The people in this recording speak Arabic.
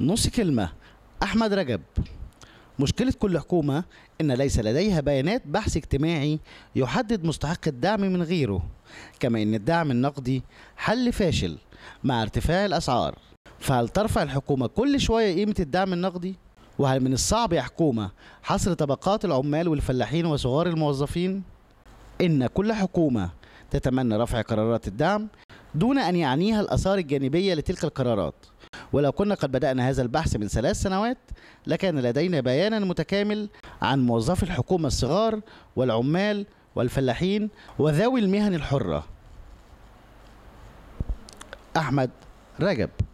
نص كلمة أحمد رجب مشكلة كل حكومة إن ليس لديها بيانات بحث اجتماعي يحدد مستحق الدعم من غيره كما إن الدعم النقدي حل فاشل مع ارتفاع الأسعار فهل ترفع الحكومة كل شوية قيمة الدعم النقدي؟ وهل من الصعب يا حكومة حصر طبقات العمال والفلاحين وصغار الموظفين؟ إن كل حكومة تتمنى رفع قرارات الدعم دون أن يعنيها الآثار الجانبية لتلك القرارات ولو كنا قد بدأنا هذا البحث من ثلاث سنوات لكان لدينا بيانا متكامل عن موظفي الحكومة الصغار والعمال والفلاحين وذوي المهن الحرة أحمد رجب